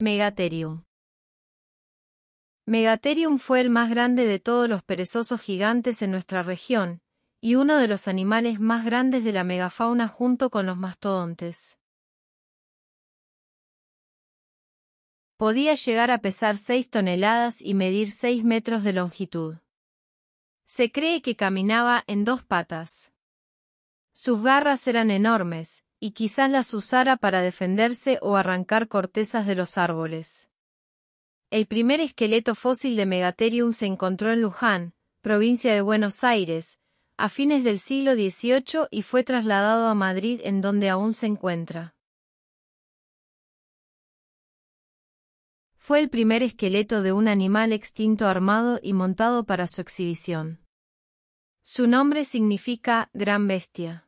Megatherium. Megatherium fue el más grande de todos los perezosos gigantes en nuestra región, y uno de los animales más grandes de la megafauna junto con los mastodontes. Podía llegar a pesar 6 toneladas y medir 6 metros de longitud. Se cree que caminaba en dos patas. Sus garras eran enormes, y quizás las usara para defenderse o arrancar cortezas de los árboles. El primer esqueleto fósil de Megatherium se encontró en Luján, provincia de Buenos Aires, a fines del siglo XVIII y fue trasladado a Madrid en donde aún se encuentra. Fue el primer esqueleto de un animal extinto armado y montado para su exhibición. Su nombre significa gran bestia.